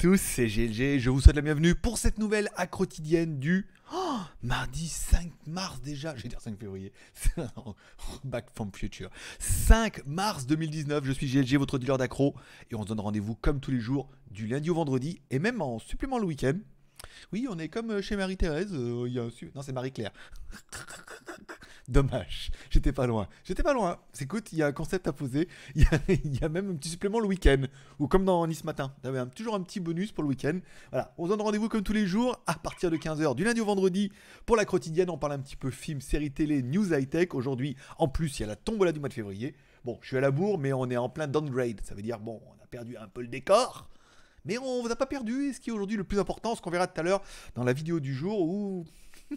tous, c'est GLG, je vous souhaite la bienvenue pour cette nouvelle à quotidienne du oh, mardi 5 mars déjà, je vais dire 5 février, back from future, 5 mars 2019, je suis GLG, votre dealer d'accro, et on se donne rendez-vous comme tous les jours, du lundi au vendredi, et même en supplément le week-end, oui, on est comme euh, chez Marie-Thérèse. Euh, y a Non, c'est Marie-Claire. Dommage, j'étais pas loin. J'étais pas loin. Écoute, il y a un concept à poser. Il y a, même un petit supplément le week-end. Ou comme dans Nice Matin. T'avais toujours un petit bonus pour le week-end. Voilà, on se donne rendez-vous comme tous les jours à partir de 15h du lundi au vendredi pour la quotidienne. On parle un petit peu film, série télé, news high-tech. Aujourd'hui, en plus, il y a la tombola du mois de février. Bon, je suis à la bourre, mais on est en plein downgrade. Ça veut dire, bon, on a perdu un peu le décor. Mais on vous a pas perdu. ce qui est aujourd'hui le plus important, ce qu'on verra tout à l'heure dans la vidéo du jour où.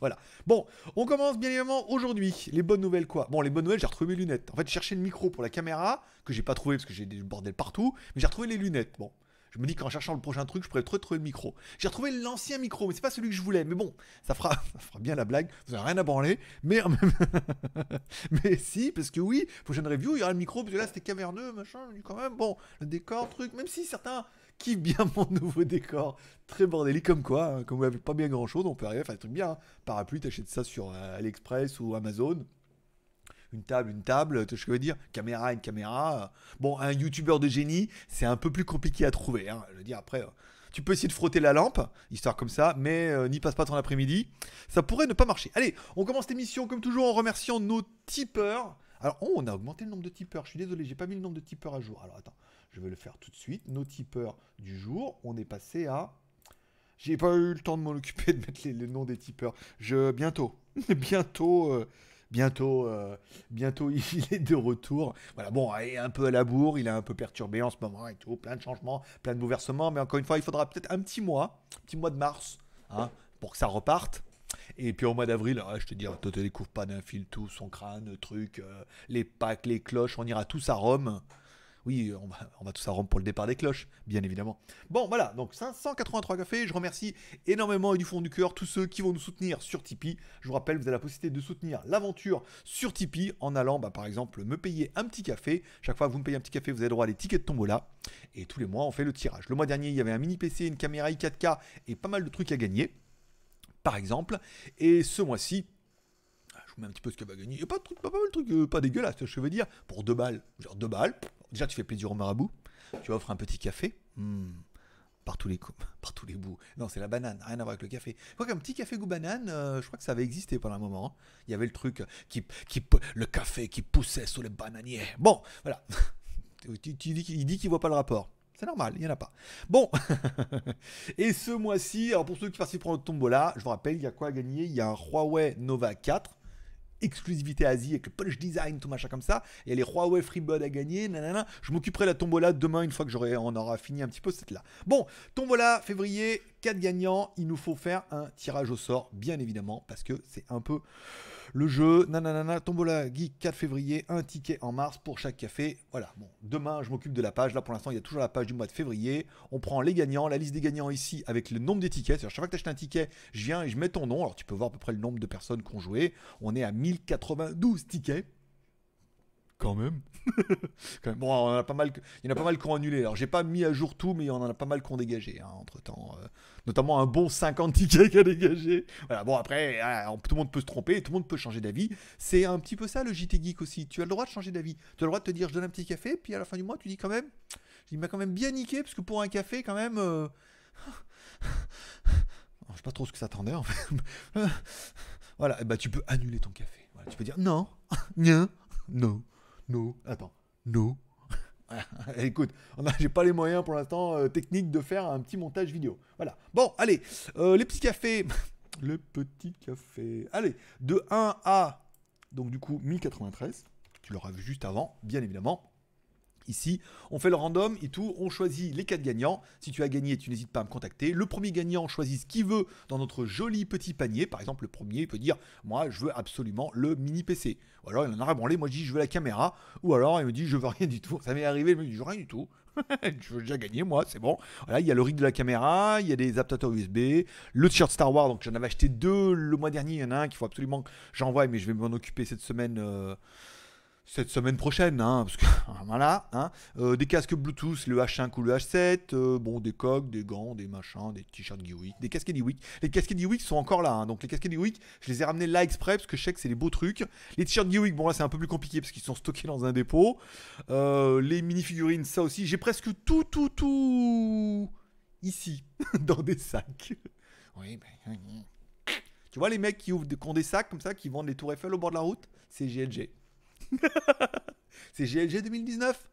voilà. Bon, on commence bien évidemment aujourd'hui. Les bonnes nouvelles quoi Bon, les bonnes nouvelles, j'ai retrouvé mes lunettes. En fait, j'ai cherché le micro pour la caméra, que j'ai pas trouvé parce que j'ai des bordels partout, mais j'ai retrouvé les lunettes. Bon, je me dis qu'en cherchant le prochain truc, je pourrais trop trouver le micro. J'ai retrouvé l'ancien micro, mais c'est pas celui que je voulais. Mais bon, ça fera, fera bien la blague. Vous n'avez rien à branler. Mais, mais si, parce que oui, prochaine review, il y aura le micro, parce que là, c'était caverneux, machin. Quand même, bon, le décor, truc, même si certains kiffent bien mon nouveau décor. Très bordélique, comme quoi, hein, comme vous n'avez pas bien grand chose, on peut arriver à faire des trucs bien. Hein. Parapluie, t'achètes ça sur euh, AliExpress ou Amazon une table, une table, ce que je veux dire, caméra, une caméra. Bon, un youtubeur de génie, c'est un peu plus compliqué à trouver. Hein. Je veux dire, après, euh, tu peux essayer de frotter la lampe, histoire comme ça, mais euh, n'y passe pas ton après-midi. Ça pourrait ne pas marcher. Allez, on commence l'émission comme toujours en remerciant nos tipeurs. Alors, oh, on a augmenté le nombre de tipeurs. Je suis désolé, j'ai pas mis le nombre de tipeurs à jour. Alors, attends, je vais le faire tout de suite. Nos tipeurs du jour, on est passé à. J'ai pas eu le temps de m'en occuper de mettre les, noms des tipeurs. Je bientôt, bientôt. Euh, Bientôt, euh, bientôt, il est de retour. Voilà, bon, il est un peu à la bourre, il est un peu perturbé en ce moment et tout. Plein de changements, plein de bouleversements. Mais encore une fois, il faudra peut-être un petit mois, un petit mois de mars, hein, pour que ça reparte. Et puis au mois d'avril, je te dis, ne te découvre pas d'un fil tout, son crâne, truc, euh, les packs, les cloches, on ira tous à Rome. Oui, on va, tout ça rompre pour le départ des cloches, bien évidemment. Bon, voilà, donc 583 cafés. Je remercie énormément et du fond du cœur tous ceux qui vont nous soutenir sur Tipeee. Je vous rappelle, vous avez la possibilité de soutenir l'aventure sur Tipeee en allant, bah, par exemple, me payer un petit café. Chaque fois que vous me payez un petit café, vous avez droit à des tickets de tombola. Et tous les mois, on fait le tirage. Le mois dernier, il y avait un mini PC, une caméra i4K et pas mal de trucs à gagner par exemple. Et ce mois-ci, je un petit peu ce que va gagner. Il n'y a pas, de truc, pas, mal euh, pas dégueulasse, je veux dire. Pour deux balles, genre deux balles, déjà tu fais plaisir au marabout, tu offres un petit café. Hmm, par tous les par tous les bouts. Non, c'est la banane, rien à voir avec le café. quoi crois qu'un petit café goût banane, euh, je crois que ça avait existé pendant un moment. Hein. Il y avait le truc qui, qui, le café qui poussait sur les bananiers. Bon, voilà. il dit qu'il voit pas le rapport. C'est normal, il n'y en a pas. Bon, et ce mois-ci, alors pour ceux qui participent au tombola, je vous rappelle, il y a quoi à gagner Il y a un Huawei Nova 4 exclusivité Asie avec le punch design, tout machin comme ça. et y a les Huawei FreeBud à gagner, nanana. Je m'occuperai de la tombola demain une fois que j'aurai, on aura fini un petit peu cette là. Bon, tombola février, 4 gagnants. Il nous faut faire un tirage au sort, bien évidemment, parce que c'est un peu le jeu, nanana, Tombola Geek 4 février, un ticket en mars pour chaque café. Voilà, bon, demain je m'occupe de la page. Là pour l'instant, il y a toujours la page du mois de février. On prend les gagnants, la liste des gagnants ici avec le nombre des tickets. C'est-à-dire, chaque fois que tu achètes un ticket, je viens et je mets ton nom. Alors tu peux voir à peu près le nombre de personnes qui ont joué. On est à 1092 tickets. quand même. Bon, on pas mal, il y en a pas mal qui ont annulé. Alors, j'ai pas mis à jour tout, mais il y en a pas mal qui ont dégagé hein, entre temps. Euh. notamment un bon 50 tickets qui a dégagé. Voilà, bon, après, ah, tout le monde peut se tromper, tout le monde peut changer d'avis. C'est un petit peu ça le JT Geek aussi. Tu as le droit de changer d'avis. Tu as le droit de te dire, je donne un petit café, puis à la fin du mois, tu dis quand même, il m'a quand même bien niqué, parce que pour un café, quand même. Je euh, je sais pas trop ce que ça attendait en fait. voilà, bah, tu peux annuler ton café. tu peux dire non, non, non nous, attends, Non. Écoute, j'ai pas les moyens pour l'instant euh, technique techniques de faire un petit montage vidéo. Voilà. Bon, allez, euh, les petits cafés. Le petit café. Allez, de 1 à, donc du coup, 1093. Tu l'auras vu juste avant, bien évidemment. Ici, on fait le random et tout, on choisit les quatre gagnants. Si tu as gagné, tu n'hésites pas à me contacter. Le premier gagnant choisit ce qu'il veut dans notre joli petit panier. Par exemple, le premier peut dire Moi, je veux absolument le mini PC. Ou alors, il en a branlé. Moi, je dis Je veux la caméra. Ou alors, il me dit Je veux rien du tout. Ça m'est arrivé, je me Je veux rien du tout. je veux déjà gagner, moi, c'est bon. Voilà, il y a le rig de la caméra, il y a des adaptateurs USB, le t-shirt Star Wars. Donc, j'en avais acheté deux le mois dernier. Il y en a un qu'il faut absolument que j'envoie, mais je vais m'en occuper cette semaine. Euh, cette semaine prochaine, hein, parce que voilà, hein, euh, des casques Bluetooth, le H5 ou le H7, euh, bon, des coques, des gants, des machins, des t-shirts Geewick, des casquettes Geewick. Les casquettes Geewick sont encore là, hein. donc les casquettes Geewick, je les ai ramenés là exprès parce que je sais que c'est les beaux trucs. Les t-shirts Geewick, bon là c'est un peu plus compliqué parce qu'ils sont stockés dans un dépôt. Euh, les mini-figurines, ça aussi, j'ai presque tout, tout, tout ici, dans des sacs. Ben, oui, Tu vois les mecs qui ouvrent, qui ont des sacs comme ça, qui vendent les tours Eiffel au bord de la route, c'est GLG. c'est GLG 2019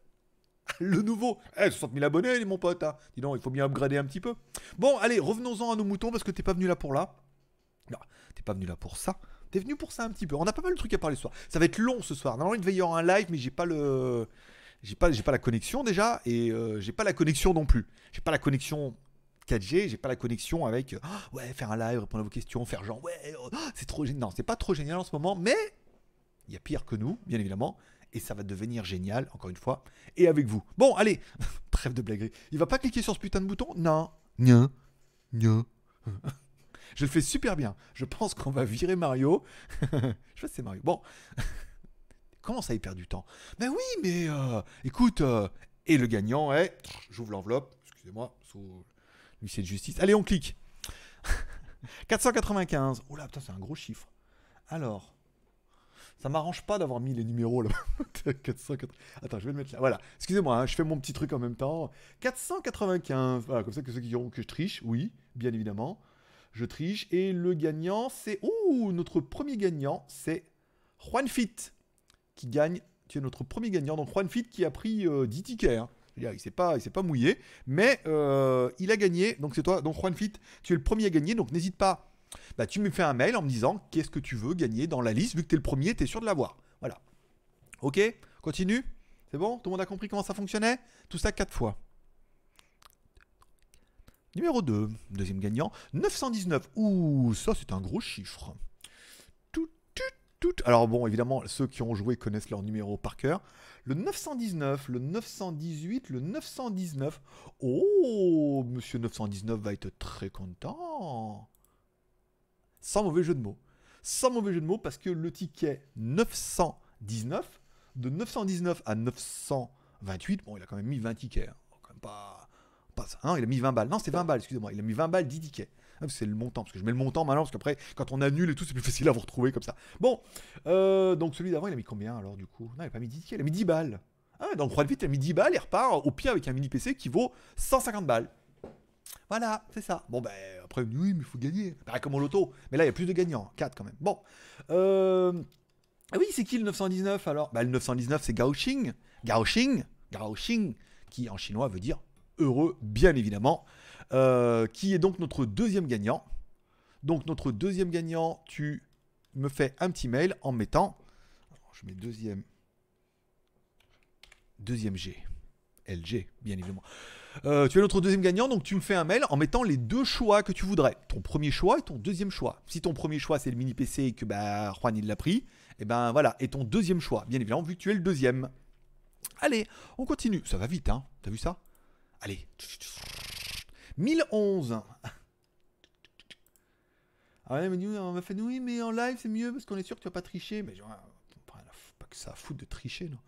le nouveau. Eh, 60 000 abonnés, mon pote. Hein. Dis donc, il faut bien upgrader un petit peu. Bon, allez, revenons-en à nos moutons parce que t'es pas venu là pour là. t'es pas venu là pour ça. T'es venu pour ça un petit peu. On a pas mal de trucs à parler ce soir. Ça va être long ce soir. Normalement, il devait y avoir un live, mais j'ai pas le. J'ai pas, j'ai pas la connexion déjà. Et euh, j'ai pas la connexion non plus. J'ai pas la connexion 4G, j'ai pas la connexion avec. Oh, ouais, faire un live, répondre à vos questions, faire genre. Ouais, oh, c'est trop c'est pas trop génial en ce moment, mais il y a pire que nous, bien évidemment, et ça va devenir génial, encore une fois, et avec vous. Bon, allez, trêve de blaguerie. Il va pas cliquer sur ce putain de bouton Non. Nien. Nien. Je le fais super bien. Je pense qu'on va virer Mario. Je sais c'est Mario. Bon. Comment ça, il perd du temps Ben oui, mais euh, écoute, euh, et le gagnant est... J'ouvre l'enveloppe. Excusez-moi, sous l'huissier de justice. Allez, on clique. 495. Oh là, putain, c'est un gros chiffre. Alors, ça m'arrange pas d'avoir mis les numéros là. Attends, je vais le mettre là. Voilà. Excusez-moi, hein, je fais mon petit truc en même temps. 495. Voilà, comme ça que ceux qui diront que je triche, oui, bien évidemment. Je triche. Et le gagnant, c'est. Ouh, notre premier gagnant, c'est Juanfit qui gagne. Tu es notre premier gagnant. Donc Juanfit qui a pris 10 euh, tickets. Hein. Il s'est pas, mouillé, mais euh, il a gagné. Donc c'est toi. Donc Juan Juanfit, tu es le premier à gagner. Donc n'hésite pas bah, tu me fais un mail en me disant qu'est-ce que tu veux gagner dans la liste, vu que tu es le premier, tu es sûr de l'avoir. Voilà. Ok Continue C'est bon Tout le monde a compris comment ça fonctionnait Tout ça quatre fois. Numéro 2, deuxième gagnant, 919. Ouh, ça c'est un gros chiffre. Tout, tout, tout. Alors bon, évidemment, ceux qui ont joué connaissent leur numéro par cœur. Le 919, le 918, le 919. Oh, monsieur 919 va être très content sans mauvais jeu de mots. Sans mauvais jeu de mots parce que le ticket 919, de 919 à 928, bon, il a quand même mis 20 tickets. Hein. pas, hein. il a mis 20 balles. Non, c'est 20 balles, excusez-moi. Il a mis 20 balles, 10 tickets. Ah, c'est le montant, parce que je mets le montant maintenant, parce qu'après, quand on annule et tout, c'est plus facile à vous retrouver comme ça. Bon, euh, donc celui d'avant, il a mis combien alors du coup Non, il a pas mis 10 tickets, il a mis 10 balles. Ah, donc de Vite, il a mis 10 balles, il repart au pire avec un mini PC qui vaut 150 balles. Voilà, c'est ça. Bon, ben, après, oui, mais il faut gagner. Pareil comme au loto. Mais là, il y a plus de gagnants. 4 quand même. Bon. Euh, oui, c'est qui le 919 alors ben, Le 919, c'est Xing. Gao Xing, qui en chinois veut dire heureux, bien évidemment. Euh, qui est donc notre deuxième gagnant. Donc, notre deuxième gagnant, tu me fais un petit mail en mettant. je mets deuxième. Deuxième G. LG, bien évidemment. Euh, tu es notre deuxième gagnant, donc tu me fais un mail en mettant les deux choix que tu voudrais. Ton premier choix et ton deuxième choix. Si ton premier choix c'est le mini PC et que bah, Juan il l'a pris, et eh ben voilà. Et ton deuxième choix, bien évidemment, vu que tu es le deuxième. Allez, on continue. Ça va vite, hein T'as vu ça Allez. 1011. Ah ouais, mais nous, on m'a fait oui, mais en live c'est mieux parce qu'on est sûr que tu vas pas tricher. Mais genre, pas que ça fout de tricher, non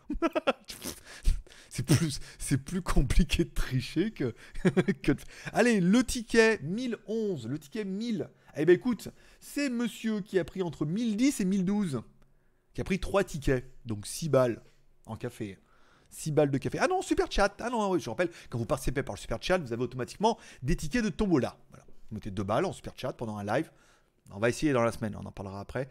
c'est plus, c'est plus compliqué de tricher que, de... Allez, le ticket 1011, le ticket 1000. Eh ben écoute, c'est monsieur qui a pris entre 1010 et 1012, qui a pris 3 tickets, donc 6 balles en café. 6 balles de café. Ah non, super chat. Ah non, je rappelle, quand vous participez par le super chat, vous avez automatiquement des tickets de tombola. Voilà. Vous mettez 2 balles en super chat pendant un live. On va essayer dans la semaine, on en parlera après.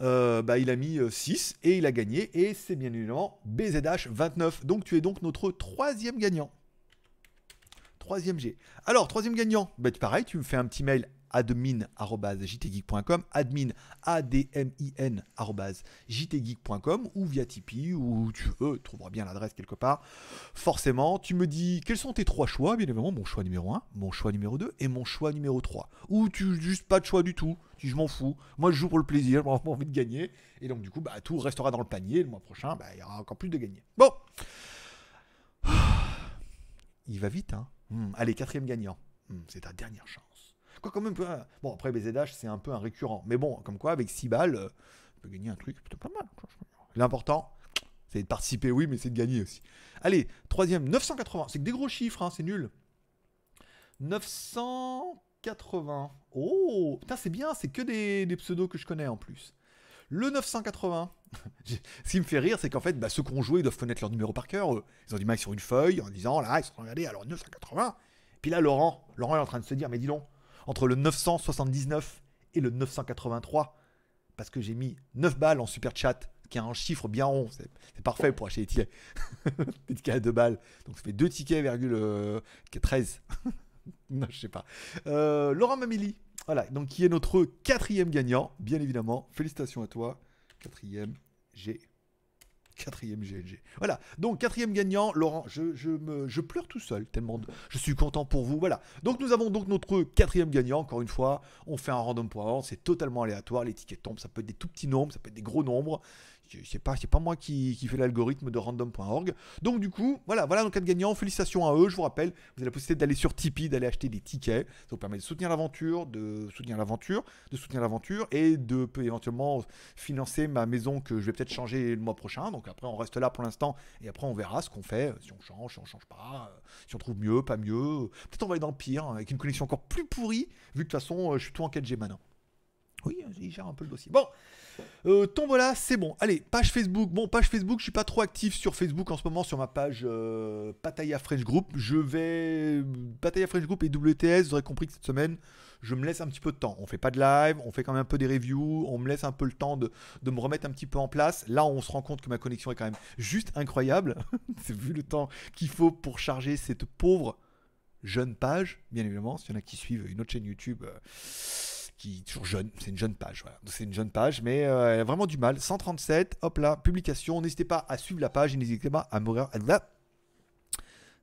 Euh, bah, il a mis 6 euh, et il a gagné. Et c'est bien évidemment BZH29. Donc tu es donc notre troisième gagnant. Troisième G. Alors, troisième gagnant, bah, pareil, tu me fais un petit mail admin.jtgeek.com, admin, ou via Tipeee, ou tu veux, tu trouveras bien l'adresse quelque part. Forcément, tu me dis quels sont tes trois choix, bien évidemment, mon choix numéro 1, mon choix numéro 2 et mon choix numéro 3. Ou tu juste pas de choix du tout, tu je m'en fous, moi je joue pour le plaisir, j'ai envie de gagner, et donc du coup, bah, tout restera dans le panier, le mois prochain, bah, il y aura encore plus de gagnants. Bon il va vite, hein. Hmm, allez, quatrième gagnant. Hmm, c'est ta dernière chance quand même. Bon, après, BZH, c'est un peu un récurrent. Mais bon, comme quoi, avec 6 balles, on euh, peut gagner un truc plutôt pas mal. L'important, c'est de participer, oui, mais c'est de gagner aussi. Allez, troisième, 980. C'est que des gros chiffres, hein, c'est nul. 980. Oh, putain, c'est bien, c'est que des, pseudos que je connais en plus. Le 980. Ce qui me fait rire, c'est qu'en fait, bah, ceux qui ont joué, ils doivent connaître leur numéro par cœur. Ils ont du mal sur une feuille en disant, là, ils sont regardés, alors 980. Puis là, Laurent, Laurent est en train de se dire, mais dis donc, entre le 979 et le 983 parce que j'ai mis 9 balles en super chat, qui est un chiffre bien rond. C'est, parfait pour acheter des tickets. des tickets à 2 balles. Donc ça fait 2 tickets, virgule, 13. Euh, non, je sais pas. Euh, Laurent Mamili, voilà, donc qui est notre quatrième gagnant, bien évidemment. Félicitations à toi. Quatrième G. Quatrième GLG. Voilà. Donc, quatrième gagnant, Laurent, je, me, je pleure tout seul, tellement je suis content pour vous. Voilà. Donc, nous avons donc notre quatrième gagnant. Encore une fois, on fait un random point, C'est totalement aléatoire. l'étiquette tombe, Ça peut être des tout petits nombres, ça peut être des gros nombres c'est pas, pas moi qui, qui fait l'algorithme de random.org. Donc du coup, voilà, voilà nos quatre gagnants. Félicitations à eux. Je vous rappelle, vous avez la possibilité d'aller sur Tipeee, d'aller acheter des tickets. Ça vous permet de soutenir l'aventure, de soutenir l'aventure, de soutenir l'aventure et de peut éventuellement financer ma maison que je vais peut-être changer le mois prochain. Donc après, on reste là pour l'instant et après on verra ce qu'on fait, si on change, si on change pas, euh, si on trouve mieux, pas mieux. Peut-être on va aller dans le pire hein, avec une connexion encore plus pourrie vu que de toute façon, euh, je suis tout en 4G maintenant. Oui, hein, j'ai un peu le dossier. Bon, euh, voilà, c'est bon. Allez, page Facebook. Bon, page Facebook, je suis pas trop actif sur Facebook en ce moment sur ma page euh, Pataya French Group. Je vais Pataya French Group et WTS. Vous aurez compris que cette semaine, je me laisse un petit peu de temps. On fait pas de live, on fait quand même un peu des reviews, on me laisse un peu le temps de, me remettre un petit peu en place. Là, on se rend compte que ma connexion est quand même juste incroyable. c'est vu le temps qu'il faut pour charger cette pauvre jeune page. Bien évidemment, s'il y en a qui suivent une autre chaîne YouTube. Euh, qui toujours jeune, c'est une jeune page, c'est une jeune page, mais euh, elle a vraiment du mal. 137, hop là, publication. N'hésitez pas à suivre la page et n'hésitez pas à mourir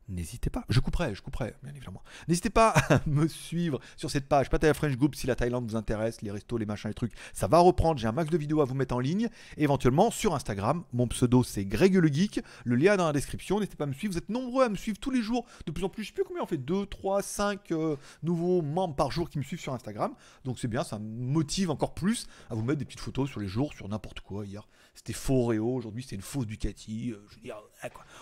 n'hésitez pas. Je couperai, je couperai, bien évidemment. N'hésitez pas à me suivre sur cette page Pataya French Group si la Thaïlande vous intéresse, les restos, les machins, les trucs. Ça va reprendre. J'ai un max de vidéos à vous mettre en ligne. éventuellement, sur Instagram, mon pseudo c'est Greg le Geek. Le lien est dans la description. N'hésitez pas à me suivre. Vous êtes nombreux à me suivre tous les jours. De plus en plus, je sais plus combien on fait 2, 3, 5 nouveaux membres par jour qui me suivent sur Instagram. Donc c'est bien, ça me motive encore plus à vous mettre des petites photos sur les jours, sur n'importe quoi. Hier, c'était faux Réo. Aujourd'hui, c'est une fausse Ducati. Euh,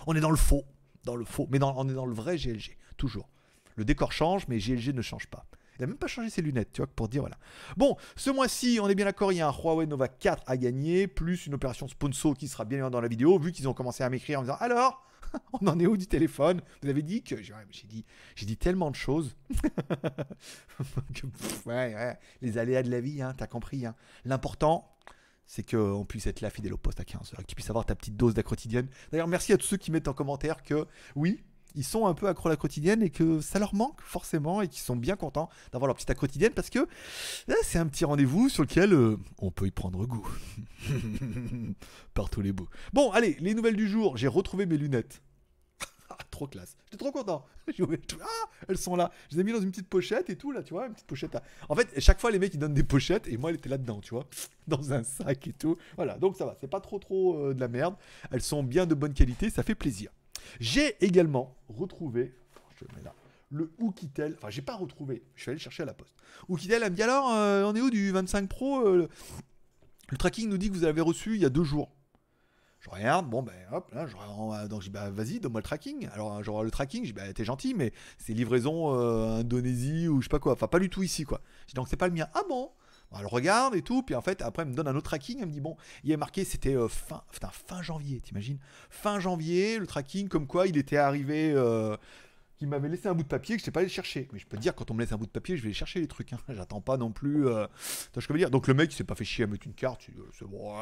on est dans le faux dans le faux. Mais on est dans le vrai GLG, toujours. Le décor change, mais GLG ne change pas. Il n'a même pas changé ses lunettes, tu vois, pour dire voilà. Bon, ce mois-ci, on est bien d'accord, il y a un Huawei Nova 4 à gagner, plus une opération sponsor qui sera bien dans la vidéo, vu qu'ils ont commencé à m'écrire en me disant Alors, on en est où du téléphone Vous avez dit que. J'ai dit, j'ai dit tellement de choses. les aléas de la vie, hein, t'as compris. Hein. L'important, c'est qu'on puisse être là fidèle au poste à 15h, que tu puisses avoir ta petite dose quotidienne. D'ailleurs, merci à tous ceux qui mettent en commentaire que oui, ils sont un peu accro à la quotidienne et que ça leur manque forcément et qu'ils sont bien contents d'avoir leur petite acrotidienne quotidienne parce que c'est un petit rendez-vous sur lequel euh, on peut y prendre goût. Par tous les bouts. Bon, allez, les nouvelles du jour, j'ai retrouvé mes lunettes classe. J'étais trop content. ah, elles sont là. Je les ai mis dans une petite pochette et tout, là, tu vois, une petite pochette. En fait, chaque fois, les mecs, ils donnent des pochettes et moi, elle était là-dedans, tu vois, dans un sac et tout. Voilà, donc ça va, c'est pas trop, trop euh, de la merde. Elles sont bien de bonne qualité, ça fait plaisir. J'ai également retrouvé, oh, je mets là, le Oukitel. Enfin, j'ai pas retrouvé, je suis allé chercher à la poste. Oukitel, elle me dit alors, euh, on est où du 25 Pro euh, le... le tracking nous dit que vous avez reçu il y a deux jours regarde, bon, ben hop, là, je, euh, donc je dis, bah vas-y, donne-moi le tracking. Alors, genre euh, le tracking, j'ai dis, bah t'es gentil, mais c'est livraison euh, Indonésie ou je sais pas quoi, enfin pas du tout ici quoi. Je dis, donc c'est pas le mien. Ah bon elle regarde et tout, puis en fait, après, elle me donne un autre tracking. Elle me dit, bon, il est marqué, c'était fin, fin janvier, t'imagines Fin janvier, le tracking, comme quoi il était arrivé, qui m'avait laissé un bout de papier que je sais pas allé chercher. Mais je peux dire, quand on me laisse un bout de papier, je vais aller chercher les trucs. Hein. J'attends pas non plus. Euh... je veux dire Donc le mec, il s'est pas fait chier à mettre une carte. C'est bon,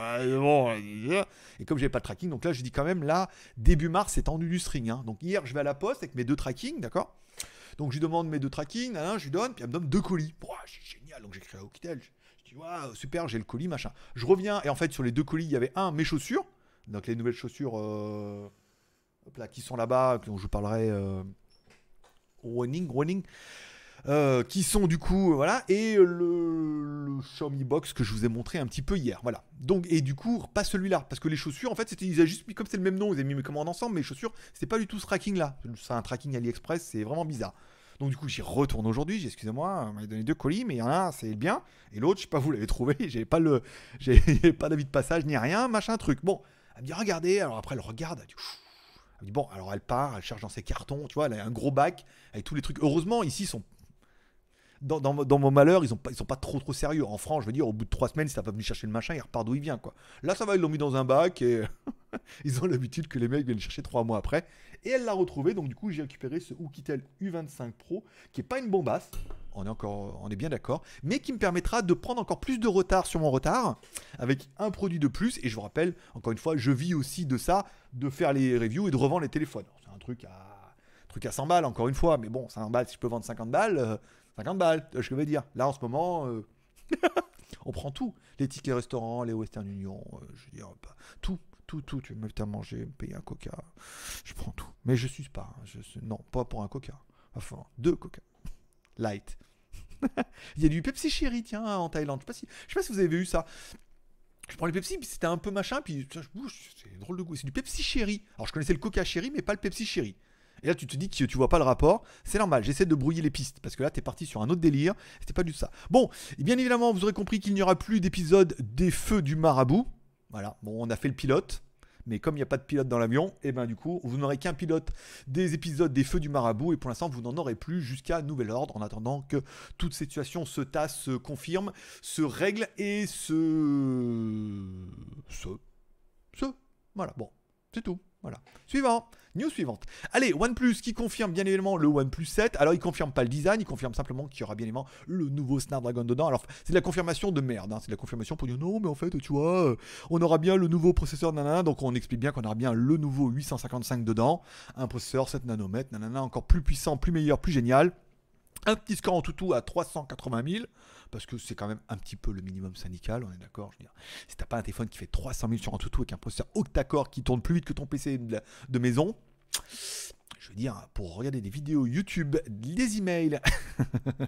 Et comme j'ai pas de tracking, donc là, je dis quand même, là, début mars, c'est tendu du string. Hein. Donc hier, je vais à la poste avec mes deux trackings, d'accord Donc je lui demande mes deux trackings, je lui donne, puis elle me donne deux colis. c'est génial. Donc j'écris à Je dis, super, j'ai le colis, machin. Je reviens, et en fait, sur les deux colis, il y avait un, mes chaussures. Donc les nouvelles chaussures euh, là, qui sont là-bas, dont je parlerai. Euh, Running, Running. Euh, qui sont du coup euh, voilà et le, Xiaomi Box que je vous ai montré un petit peu hier voilà donc et du coup pas celui-là parce que les chaussures en fait c'était ils juste mis comme c'est le même nom ils avaient mis mes commandes ensemble mais les chaussures c'est pas du tout ce tracking là c'est un tracking AliExpress c'est vraiment bizarre donc du coup j'y retourne aujourd'hui j'ai excusez-moi on m'a donné deux colis mais il y en a un c'est bien et l'autre je sais pas vous l'avez trouvé j'avais pas le j'ai pas d'avis de passage ni rien machin truc bon elle me dit regardez alors après elle regarde elle dit, dit bon, alors elle part, elle cherche dans ses cartons, tu vois, elle a un gros bac avec tous les trucs. Heureusement, ici, sont dans, mon malheur, ils, ne sont pas trop trop sérieux. En France, je veux dire, au bout de trois semaines, si n'as pas venu chercher le machin, il repart d'où il vient, quoi. Là, ça va, ils l'ont mis dans un bac et ils ont l'habitude que les mecs viennent chercher trois mois après. Et elle l'a retrouvé, donc du coup, j'ai récupéré ce Oukitel U25 Pro, qui est pas une bombasse, on est, encore, on est bien d'accord, mais qui me permettra de prendre encore plus de retard sur mon retard avec un produit de plus. Et je vous rappelle, encore une fois, je vis aussi de ça, de faire les reviews et de revendre les téléphones. C'est un truc à, truc à 100 balles, encore une fois, mais bon, 100 balles, si je peux vendre 50 balles, 50 euh, balles, je vais dire. Là, en ce moment, euh, on prend tout. Les tickets restaurants, les Western Union, euh, je veux dire, bah, tout tout, tout. Tu veux à manger, me payer un coca. Je prends tout. Mais je suis pas. Hein, non, pas pour un coca. Enfin, deux coca light. il y a du Pepsi chéri, tiens, en Thaïlande. Je sais pas si, je sais pas si vous avez vu ça. Je prends le Pepsi, puis c'était un peu machin, puis c'est drôle de goût. C'est du Pepsi chéri. Alors je connaissais le Coca chéri, mais pas le Pepsi chéri. Et là, tu te dis que tu vois pas le rapport. C'est normal, j'essaie de brouiller les pistes parce que là, t'es parti sur un autre délire. C'était pas du tout ça. Bon, et bien évidemment, vous aurez compris qu'il n'y aura plus d'épisode des Feux du Marabout. Voilà, bon, on a fait le pilote. Mais comme il n'y a pas de pilote dans l'avion, et eh ben du coup, vous n'aurez qu'un pilote des épisodes des Feux du Marabout. Et pour l'instant, vous n'en aurez plus jusqu'à nouvel ordre, en attendant que toute situation se tasse, se confirme, se règle et se... se... se... Voilà, bon, c'est tout. Voilà. Suivant News suivante. Allez, OnePlus qui confirme bien évidemment le OnePlus 7. Alors, il confirme pas le design, il confirme simplement qu'il y aura bien évidemment le nouveau Snapdragon dedans. Alors, c'est de la confirmation de merde. Hein. C'est de la confirmation pour dire non, mais en fait, tu vois, euh, on aura bien le nouveau processeur, nanana. Donc, on explique bien qu'on aura bien le nouveau 855 dedans. Un processeur 7 nanomètres, nanana, encore plus puissant, plus meilleur, plus génial. Un petit score en tout tout à 380 000 parce que c'est quand même un petit peu le minimum syndical, on est d'accord. Je veux dire, si t'as pas un téléphone qui fait 300 000 sur un toutou avec un processeur octa-core qui tourne plus vite que ton PC de, maison, je veux dire, pour regarder des vidéos YouTube, des emails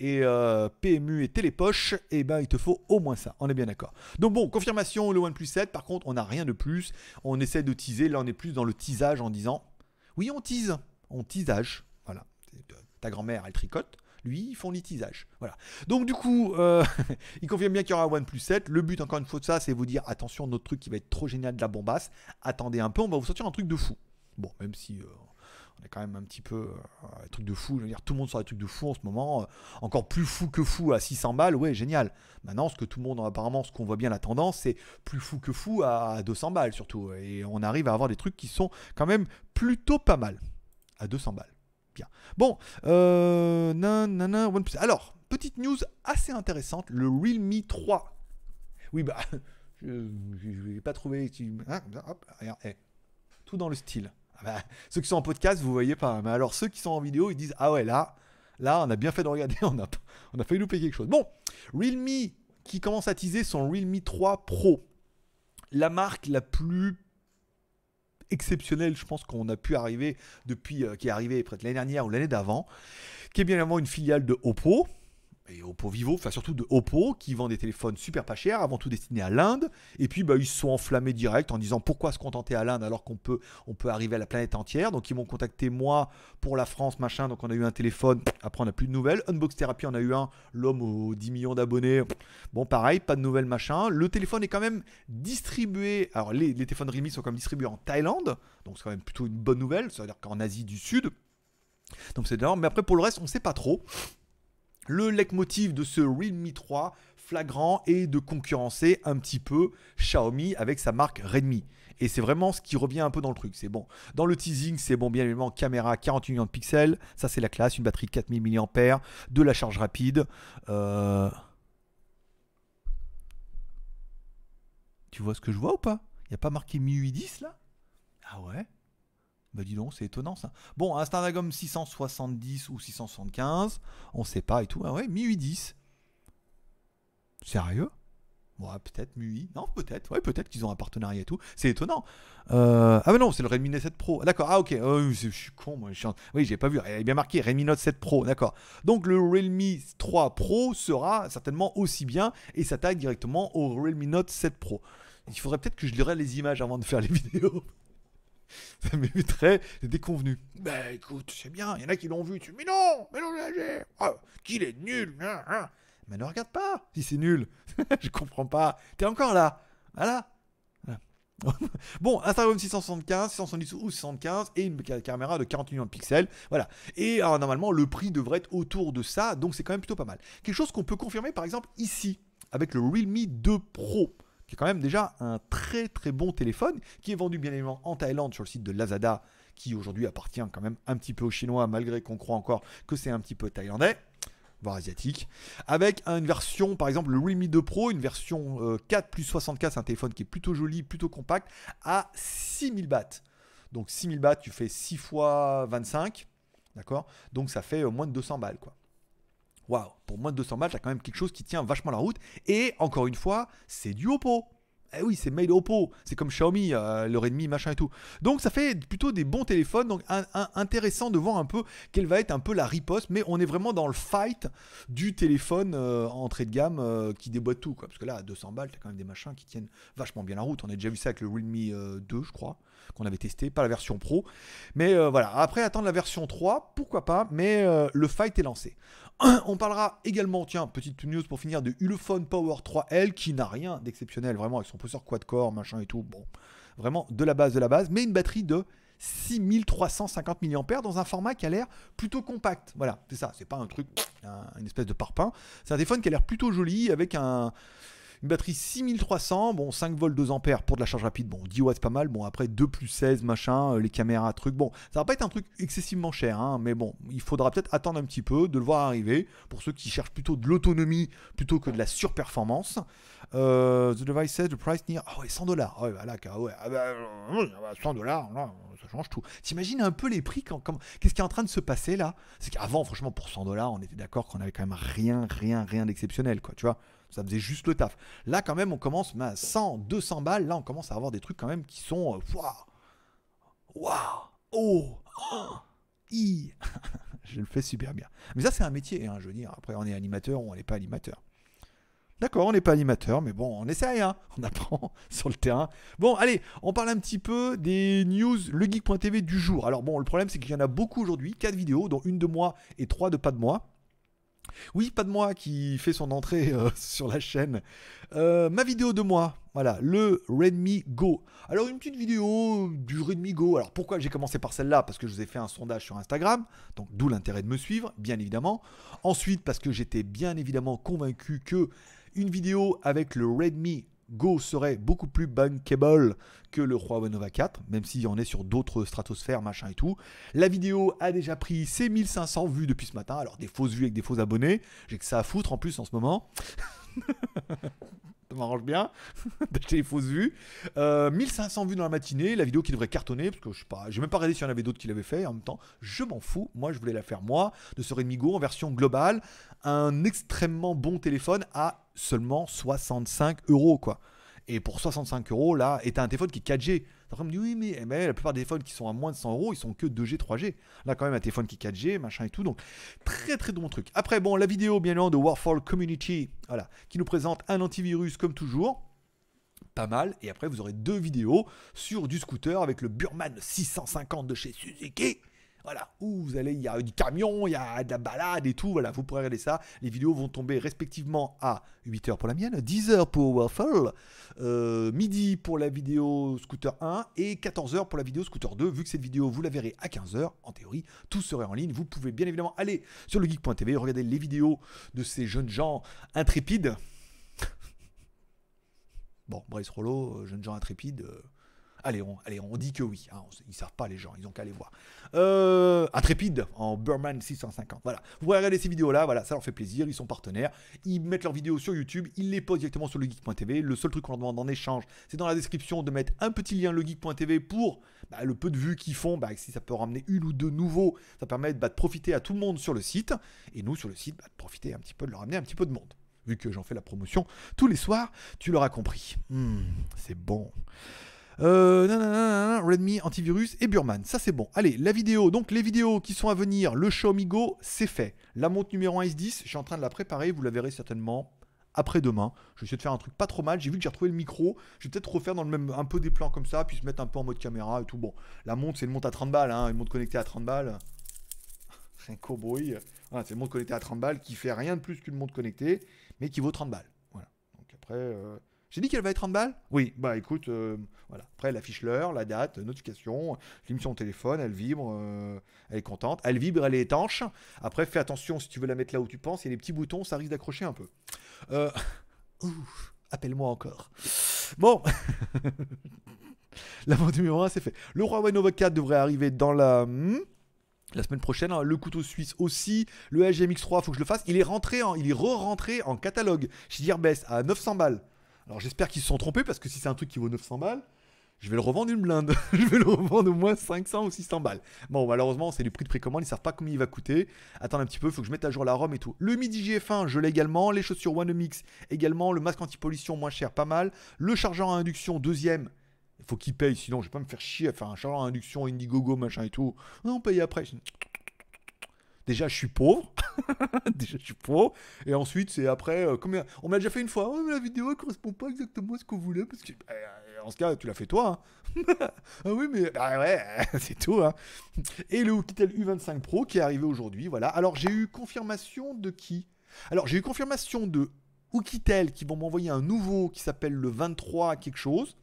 et euh, PMU et télépoche, et eh ben il te faut au moins ça. On est bien d'accord. Donc bon, confirmation le OnePlus 7. Par contre, on n'a rien de plus. On essaie de teaser. Là, on est plus dans le teasage en disant, oui, on tease, on teasage. Voilà. Euh, ta grand-mère, elle tricote. Lui, ils font litisage. Voilà. Donc, du coup, euh, il confirme bien qu'il y aura OnePlus 7. Le but, encore une fois, de ça, c'est vous dire attention, notre truc qui va être trop génial de la bombasse. Attendez un peu, on va vous sortir un truc de fou. Bon, même si. Euh, on est quand même un petit peu euh, un truc de fou. Je veux dire, tout le monde sort un truc de fou en ce moment. encore plus fou que fou à 600 balles, ouais, génial. Maintenant, ce que tout le monde, apparemment, ce qu'on voit bien la tendance, c'est plus fou que fou à 200 balles surtout. Et on arrive à avoir des trucs qui sont quand même plutôt pas mal à 200 balles. Bon, euh, Alors, petite news assez intéressante, le Realme 3. Oui, bah, je n'ai pas trouvé... Hein, eh, tout dans le style. Ah bah, ceux qui sont en podcast, vous voyez pas. Hein, mais alors, ceux qui sont en vidéo, ils disent, ah ouais, là, là, on a bien fait de regarder, on a, on a failli louper quelque chose. Bon, Realme qui commence à teaser son Realme 3 Pro. La marque la plus exceptionnel, je pense, qu'on a pu arriver depuis, euh, qui est arrivé près de l'année dernière ou l'année d'avant, qui est bien évidemment une filiale de Oppo, et Oppo Vivo, enfin surtout de Oppo, qui vend des téléphones super pas chers, avant tout destinés à l'Inde, et puis bah, ils se sont enflammés direct en disant pourquoi se contenter à l'Inde alors qu'on peut, on peut arriver à la planète entière. Donc ils m'ont contacté moi pour la France, machin, donc on a eu un téléphone, après on n'a plus de nouvelles. Unbox Therapy, on a eu un, l'homme aux 10 millions d'abonnés, bon pareil, pas de nouvelles, machin. Le téléphone est quand même distribué, alors les, téléphones Realme sont quand même distribués en Thaïlande, donc c'est quand même plutôt une bonne nouvelle, ça veut dire qu'en Asie du Sud. Donc c'est d'accord. mais après pour le reste on sait pas trop. Le leitmotiv de ce Redmi 3 flagrant est de concurrencer un petit peu Xiaomi avec sa marque Redmi. Et c'est vraiment ce qui revient un peu dans le truc. C'est bon. Dans le teasing, c'est bon, bien évidemment, caméra 48 millions de pixels. Ça, c'est la classe. Une batterie de 4000 mAh. De la charge rapide. Euh, tu vois ce que je vois ou pas Il n'y a pas marqué Mi 810 là Ah ouais bah dis donc, c'est étonnant ça. Bon, un 670 ou 675, on sait pas et tout. Ah ouais, 810 10. Sérieux Ouais, peut-être Mi. Non, peut-être. Ouais, peut-être qu'ils ont un partenariat et tout. C'est étonnant. Euh, ah, mais non, c'est le Redmi Note 7 Pro. D'accord. Ah, ok. Ah je suis con, moi. Je... Oui, j'ai pas vu. Il est bien marqué Redmi Note 7 Pro. D'accord. Donc, le Redmi 3 Pro sera certainement aussi bien et s'attaque directement au Redmi Note 7 Pro. Il faudrait peut-être que je lirai les images avant de faire les vidéos. ça m'éviterait des déconvenu. Bah écoute, c'est bien, il y en a qui l'ont vu, tu mais non, mais non, ah, qu'il est nul, hein, hein. mais ne regarde pas si c'est nul, je comprends pas, t'es encore là, voilà. Ah, bon, Instagram 675, 670 ou 675 et une caméra de 40 millions de pixels, voilà. Et alors, euh, normalement, le prix devrait être autour de ça, donc c'est quand même plutôt pas mal. Quelque chose qu'on peut confirmer par exemple ici avec le Realme 2 Pro. C'est quand même déjà un très très bon téléphone, qui est vendu bien évidemment en Thaïlande sur le site de Lazada, qui aujourd'hui appartient quand même un petit peu aux Chinois, malgré qu'on croit encore que c'est un petit peu thaïlandais voire asiatique, avec une version, par exemple le Realme 2 Pro, une version 4 euh, plus 64, c'est un téléphone qui est plutôt joli, plutôt compact, à 6000 bahts. Donc 6000 bahts, tu fais 6 fois 25, d'accord Donc ça fait euh, moins de 200 balles, quoi waouh, pour moins de 200 balles, t'as quand même quelque chose qui tient vachement la route. Et encore une fois, c'est du Oppo. Eh oui, c'est made Oppo, c'est comme Xiaomi, le euh, leur ennemi, machin et tout. Donc ça fait plutôt des bons téléphones, donc intéressant de voir un peu quelle va être un peu la riposte, mais on est vraiment dans le fight du téléphone euh, entrée de gamme euh, qui déboîte tout, quoi. Parce que là, à 200 balles, t'as quand même des machins qui tiennent vachement bien la route. On a déjà vu ça avec le Realme 2, je crois qu'on avait testé, pas la version pro. Mais euh, voilà, après attendre la version 3, pourquoi pas, mais euh, le fight est lancé. On parlera également, tiens, petite news pour finir, de Ulefone Power 3L qui n'a rien d'exceptionnel, vraiment, avec son processeur quad-core, machin et tout. Bon, vraiment de la base de la base, mais une batterie de 6350 mAh dans un format qui a l'air plutôt compact. Voilà, c'est ça, c'est pas un truc, une espèce de parpaing. C'est un téléphone qui a l'air plutôt joli avec un une batterie 6300, bon, 5 volts 2 ampères pour de la charge rapide, bon, 10 watts pas mal, bon, après 2 plus 16, machin, euh, les caméras, truc, bon, ça va pas être un truc excessivement cher, hein, mais bon, il faudra peut-être attendre un petit peu, de le voir arriver, pour ceux qui cherchent plutôt de l'autonomie plutôt que de la surperformance. Euh, the device says the price near. Ah ouais, 100 dollars. Oh ouais, bah, là, ah ouais. 100 ah bah, bah, dollars, ça change tout. T'imagines un peu les prix, quand, qu'est-ce qui est en train de se passer là C'est qu'avant, franchement, pour 100 dollars, on était d'accord qu'on avait quand même rien, rien, rien d'exceptionnel, quoi, tu vois ça faisait juste le taf. Là, quand même, on commence à 100, 200 balles. Là, on commence à avoir des trucs quand même qui sont. Euh, waouh Oh, I Je le fais super bien. Mais ça, c'est un métier, hein, je veux dire. Après, on est animateur ou on n'est pas animateur. D'accord, on n'est pas animateur, mais bon, on essaye, hein. on apprend sur le terrain. Bon, allez, on parle un petit peu des news legeek.tv du jour. Alors bon, le problème, c'est qu'il y en a beaucoup aujourd'hui, 4 vidéos, dont une de moi et 3 de pas de moi. Oui, pas de moi qui fait son entrée euh, sur la chaîne. Euh, ma vidéo de moi, voilà, le Redmi Go. Alors une petite vidéo du Redmi Go. Alors pourquoi j'ai commencé par celle-là Parce que je vous ai fait un sondage sur Instagram, donc d'où l'intérêt de me suivre, bien évidemment. Ensuite, parce que j'étais bien évidemment convaincu que une vidéo avec le Redmi Go serait beaucoup plus bankable que le roi Nova 4, même s'il y en est sur d'autres stratosphères, machin et tout. La vidéo a déjà pris ses 1500 vues depuis ce matin, alors des fausses vues avec des faux abonnés, j'ai que ça à foutre en plus en ce moment. ça m'arrange bien d'acheter les fausses vues. 1500 euh, vues dans la matinée, la vidéo qui devrait cartonner, parce que je sais pas, j'ai même pas regardé s'il y en avait d'autres qui l'avaient fait, et en même temps, je m'en fous, moi je voulais la faire moi, de ce Redmigo en version globale, un extrêmement bon téléphone à seulement 65 euros, quoi. Et pour 65 euros, là, et t'as un téléphone qui est 4G. Tu me dit, oui, mais, mais, eh ben, la plupart des téléphones qui sont à moins de 100 euros, ils sont que 2G, 3G. Là, quand même, un téléphone qui est 4G, machin et tout. Donc, très, très bon truc. Après, bon, la vidéo, bien évidemment, de Warfall Community, voilà, qui nous présente un antivirus comme toujours pas mal. Et après, vous aurez deux vidéos sur du scooter avec le Burman 650 de chez Suzuki. Voilà, où vous allez, il y a du camion, il y a de la balade et tout. Voilà, vous pourrez regarder ça. Les vidéos vont tomber respectivement à 8h pour la mienne, 10h pour Waffle, euh, midi pour la vidéo Scooter 1 et 14h pour la vidéo Scooter 2. Vu que cette vidéo, vous la verrez à 15h, en théorie, tout serait en ligne. Vous pouvez bien évidemment aller sur le geek.tv, regarder les vidéos de ces jeunes gens intrépides. Bon, Bryce Rollo, euh, jeunes gens intrépides. Euh, Allez, on, dit que oui. Ils hein, ne ils savent pas les gens, ils ont qu'à aller voir. Euh, Intrépide en Burman 650. Voilà. Vous pouvez regarder ces vidéos-là, voilà, ça leur fait plaisir, ils sont partenaires. Ils mettent leurs vidéos sur YouTube, ils les posent directement sur legeek.tv. Le seul truc qu'on leur demande en échange, c'est dans la description de mettre un petit lien legeek.tv pour bah, le peu de vues qu'ils font. Bah, si ça peut ramener une ou deux nouveaux, ça permet bah, de profiter à tout le monde sur le site. Et nous, sur le site, de profiter un petit peu, de leur ramener un petit peu de monde vu que j'en fais la promotion tous les soirs, tu l'auras compris. Hum, c'est bon. Euh, Redmi, antivirus et Burman. Ça, c'est bon. Allez, la vidéo. Donc, les vidéos qui sont à venir, le Xiaomi Go, c'est fait. La montre numéro 1 S10, je suis en train de la préparer. Vous la verrez certainement après-demain. Je vais essayer de faire un truc pas trop mal. J'ai vu que j'ai retrouvé le micro. Je vais peut-être refaire dans le même un peu des plans comme ça, puis se mettre un peu en mode caméra et tout. Bon, la montre, c'est une montre à 30 balles. Hein, une montre connectée à 30 balles. un cowboy. Voilà, c'est une montre connectée à 30 balles qui fait rien de plus qu'une montre connectée, mais qui vaut 30 balles. Voilà. Donc après. Euh j'ai dit qu'elle va être en balles Oui, bah écoute, euh, voilà. Après, elle affiche l'heure, la date, notification, l'émission téléphone, elle vibre, euh, elle est contente. Elle vibre, elle est étanche. Après, fais attention si tu veux la mettre là où tu penses, il y a des petits boutons, ça risque d'accrocher un peu. Euh, appelle-moi encore. Bon La numéro 1, c'est fait. Le roi Nova 4 devrait arriver dans la hmm, la semaine prochaine. Hein. le couteau suisse aussi. Le mx 3 faut que je le fasse. Il est rentré, en, il est re-rentré en catalogue chez Gearbest à 900 balles. Alors j'espère qu'ils se sont trompés parce que si c'est un truc qui vaut 900 balles, je vais le revendre une blinde. je vais le revendre au moins 500 ou 600 balles. Bon, malheureusement, c'est du prix de précommande. Ils savent pas combien il va coûter. Attends un petit peu, il faut que je mette à jour la ROM et tout. Le Midi GF1, je l'ai également. Les chaussures One Mix également. Le masque anti-pollution, moins cher, pas mal. Le chargeur à induction, deuxième. Il faut qu'il paye, sinon je vais pas me faire chier à faire un chargeur à induction, Indiegogo, machin et tout. on paye après. Déjà, je suis pauvre. déjà, je suis pauvre. Et ensuite, c'est après. Euh, On m'a déjà fait une fois. mais la vidéo ne correspond pas exactement à ce qu'on voulait. Parce que, bah, en ce cas, tu l'as fait toi. Hein. ah oui, mais. Bah, ouais, c'est tout. Hein. Et le Oukitel U25 Pro qui est arrivé aujourd'hui. Voilà. Alors, j'ai eu confirmation de qui Alors, j'ai eu confirmation de Oukitel qui vont m'envoyer un nouveau qui s'appelle le 23 quelque chose.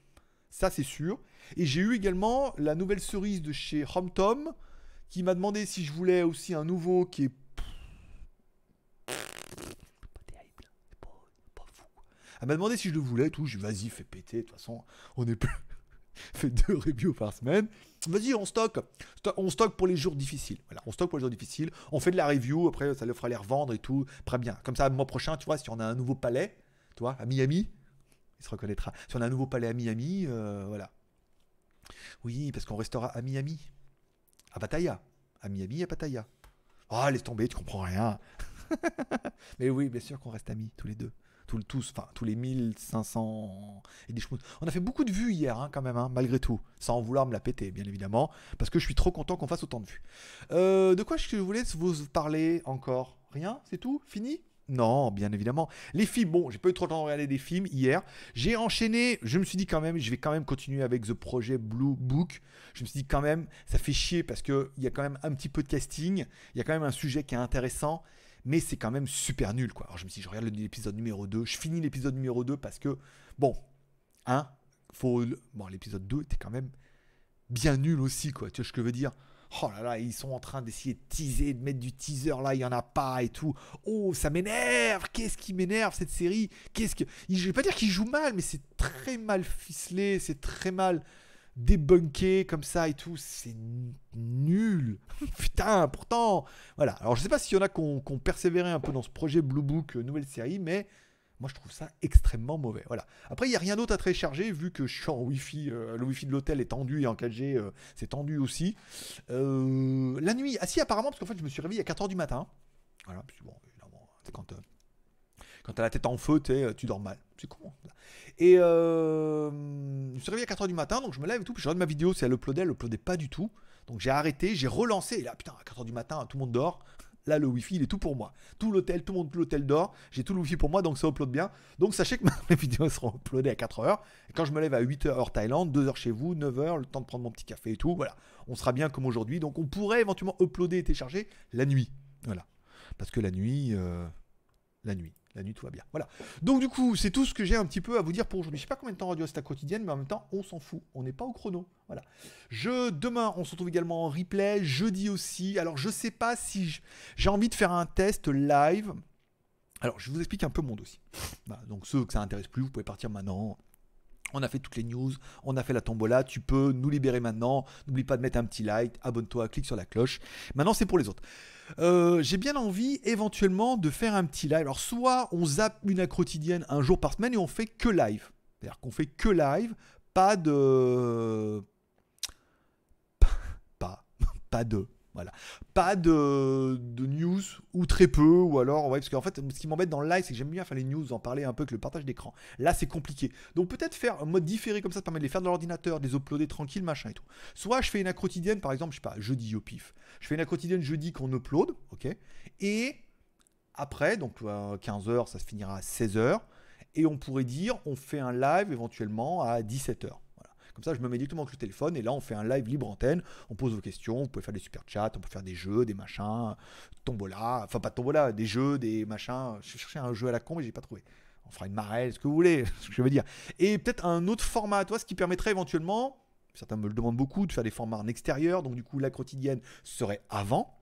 Ça, c'est sûr. Et j'ai eu également la nouvelle cerise de chez RomTom qui m'a demandé si je voulais aussi un nouveau qui est Elle m'a demandé si je le voulais, tout. je vas-y, fais péter. De toute façon, on est plus. fait deux reviews par semaine. Vas-y, on stocke. on stocke pour les jours difficiles. Voilà, on stocke pour les jours difficiles. On fait de la review. Après, ça le fera les revendre et tout. Très bien. Comme ça, le mois prochain, tu vois, si on a un nouveau palais, toi à Miami, il se reconnaîtra. Si on a un nouveau palais à Miami, euh, voilà. Oui, parce qu'on restera à Miami à Pattaya. À Miami, à Pattaya. Ah, oh, laisse tomber, tu comprends rien. mais oui, bien sûr qu'on reste amis, tous les deux. Tous, tous, enfin, tous les 1500 et des choses. On a fait beaucoup de vues hier, hein, quand même, hein, malgré tout. Sans vouloir me la péter, bien évidemment. Parce que je suis trop content qu'on fasse autant de vues. Euh, de quoi je voulais vous parler encore Rien C'est tout Fini non, bien évidemment. Les films, bon, j'ai pas eu trop de temps de regarder des films hier. J'ai enchaîné, je me suis dit quand même, je vais quand même continuer avec The Project Blue Book. Je me suis dit quand même, ça fait chier parce qu'il y a quand même un petit peu de casting, il y a quand même un sujet qui est intéressant, mais c'est quand même super nul, quoi. Alors je me suis dit, je regarde l'épisode numéro 2, je finis l'épisode numéro 2 parce que, bon, hein, faut... Bon, l'épisode 2 était quand même bien nul aussi, quoi, tu vois ce que je veux dire Oh là là, ils sont en train d'essayer de teaser, de mettre du teaser là, il y en a pas et tout. Oh, ça m'énerve. Qu'est-ce qui m'énerve cette série Qu'est-ce que Je vais pas dire qu'ils jouent mal, mais c'est très mal ficelé, c'est très mal débunké comme ça et tout. C'est nul. Putain, pourtant. Voilà. Alors je sais pas s'il y en a qu'on persévéré un peu dans ce projet Blue Book, euh, nouvelle série, mais moi, je trouve ça extrêmement mauvais. Voilà. Après, il n'y a rien d'autre à télécharger, vu que je suis en wi euh, le wifi de l'hôtel est tendu et en 4G, euh, c'est tendu aussi. Euh, la nuit, assis ah, si, apparemment, parce qu'en fait, je me suis réveillé à 4h du matin. Voilà, c'est quand quand t'as la tête en feu, tu dors mal. C'est hein. Et je me suis réveillé à 4h du matin, donc je me lève et tout, puis je regarde ma vidéo, si elle uploadait, elle uploadait pas du tout. Donc j'ai arrêté, j'ai relancé, et là, putain, à 4h du matin, tout le monde dort. Là, le Wi-Fi, il est tout pour moi. Tout l'hôtel, tout le monde, tout l'hôtel dort. J'ai tout le Wi-Fi pour moi, donc ça upload bien. Donc sachez que mes vidéos seront uploadées à 4h. quand je me lève à 8h en Thaïlande, 2h chez vous, 9h, le temps de prendre mon petit café et tout, voilà. On sera bien comme aujourd'hui. Donc on pourrait éventuellement uploader et télécharger la nuit. Voilà. Parce que la nuit, euh, la nuit la nuit tout va bien. Voilà. Donc du coup, c'est tout ce que j'ai un petit peu à vous dire pour aujourd'hui. Je sais pas combien de temps Radio Asta quotidienne, mais en même temps, on s'en fout. On n'est pas au chrono. Voilà. Je demain, on se retrouve également en replay. Jeudi aussi. Alors je sais pas si j'ai envie de faire un test live. Alors je vous explique un peu mon dossier. donc ceux que ça intéresse plus, vous pouvez partir maintenant. On a fait toutes les news, on a fait la tombola, tu peux nous libérer maintenant. N'oublie pas de mettre un petit like, abonne-toi, clique sur la cloche. Maintenant, c'est pour les autres. Euh, j'ai bien envie éventuellement de faire un petit live. Alors soit on zappe une à quotidienne un jour par semaine et on fait que live. C'est-à-dire qu'on fait que live, pas de... Pas, pas de... Voilà. Pas de, news, ou très peu, ou alors, ouais, parce qu'en fait, ce qui m'embête dans le live, c'est que j'aime bien faire les news, en parler un peu avec le partage d'écran. Là, c'est compliqué. Donc, peut-être faire un mode différé comme ça, ça permet de les faire dans l'ordinateur, de les uploader tranquille, machin et tout. Soit je fais une accro quotidienne, par exemple, je sais pas, jeudi au pif. Je fais une accro quotidienne jeudi qu'on upload, ok Et après, donc 15h, euh, ça se finira à 16h. Et on pourrait dire, on fait un live éventuellement à 17h. Comme ça, je me mets directement avec le téléphone et là, on fait un live libre antenne. On pose vos questions. Vous pouvez faire des super chats, on peut faire des jeux, des machins, tombola, enfin pas tombola, des jeux, des machins. Je cherchais un jeu à la con, mais j'ai pas trouvé. On fera une marelle, ce que vous voulez, ce que je veux dire. Et peut-être un autre format à toi, ce qui permettrait éventuellement, certains me le demandent beaucoup, de faire des formats en extérieur. Donc du coup, la quotidienne serait avant.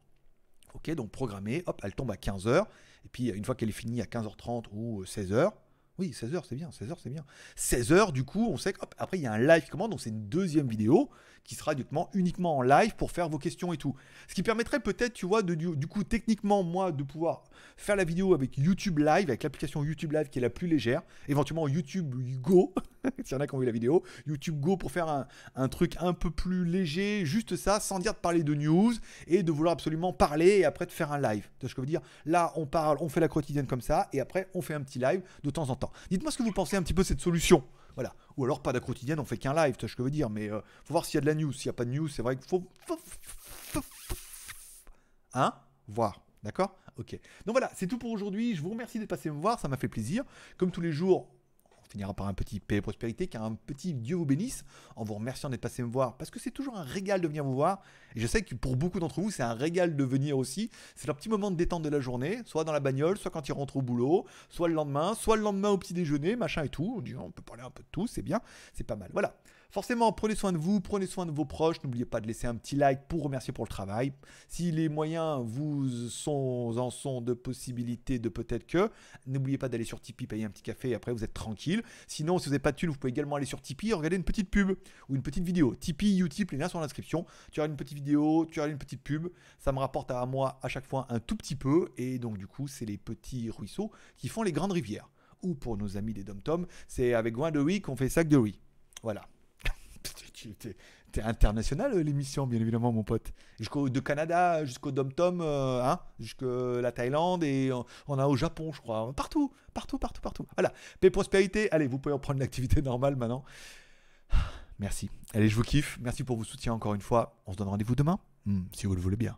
Ok, donc programmée, hop, elle tombe à 15h. Et puis une fois qu'elle est finie à 15h30 ou 16h, oui, 16h, c'est bien, 16h, c'est bien. 16h, du coup, on sait qu'après, il y a un live comment donc c'est une deuxième vidéo qui sera uniquement, uniquement en live pour faire vos questions et tout. Ce qui permettrait peut-être, tu vois, de, du, du, coup, techniquement, moi, de pouvoir faire la vidéo avec YouTube Live, avec l'application YouTube Live qui est la plus légère, éventuellement YouTube Go, S'il y en a qui ont vu la vidéo, YouTube Go pour faire un, truc un peu plus léger, juste ça, sans dire de parler de news et de vouloir absolument parler et après de faire un live. Tu vois ce que je veux dire Là, on parle, on fait la quotidienne comme ça et après on fait un petit live de temps en temps. Dites-moi ce que vous pensez un petit peu de cette solution. Voilà. Ou alors pas de quotidienne, on fait qu'un live, tu vois ce que je veux dire. Mais il euh, faut voir s'il y a de la news. S'il n'y a pas de news, c'est vrai qu'il faut. Hein Voir. D'accord Ok. Donc voilà, c'est tout pour aujourd'hui. Je vous remercie d'être passé me voir, ça m'a fait plaisir. Comme tous les jours, finira par un petit paix et prospérité, qu'un un petit Dieu vous bénisse en vous remerciant d'être passé me voir, parce que c'est toujours un régal de venir vous voir. Et je sais que pour beaucoup d'entre vous, c'est un régal de venir aussi. C'est leur petit moment de détente de la journée, soit dans la bagnole, soit quand ils rentrent au boulot, soit le lendemain, soit le lendemain au petit déjeuner, machin et tout. On on peut parler un peu de tout, c'est bien, c'est pas mal. Voilà. Forcément, prenez soin de vous, prenez soin de vos proches. N'oubliez pas de laisser un petit like pour remercier pour le travail. Si les moyens vous sont, en sont de possibilité de peut-être que, n'oubliez pas d'aller sur Tipeee, payer un petit café et après vous êtes tranquille. Sinon, si vous n'avez pas de thunes, vous pouvez également aller sur Tipeee et regarder une petite pub ou une petite vidéo. Tipeee, Utip, les liens sont en l'inscription. Tu regardes une petite vidéo, tu as une petite pub. Ça me rapporte à moi à chaque fois un tout petit peu. Et donc, du coup, c'est les petits ruisseaux qui font les grandes rivières. Ou pour nos amis des dom Tom, c'est avec Gouin de qu'on fait sac de Oui. Voilà. T'es international l'émission, bien évidemment, mon pote. Jusqu'au de Canada, jusqu'au Dom Tom, euh, hein, jusqu'à la Thaïlande et on, a au Japon, je crois. Partout, partout, partout, partout. Voilà. Paix, prospérité. Allez, vous pouvez reprendre l'activité normale maintenant. Merci. Allez, je vous kiffe. Merci pour vos soutien encore une fois. On se donne rendez-vous demain, hmm, si vous le voulez bien.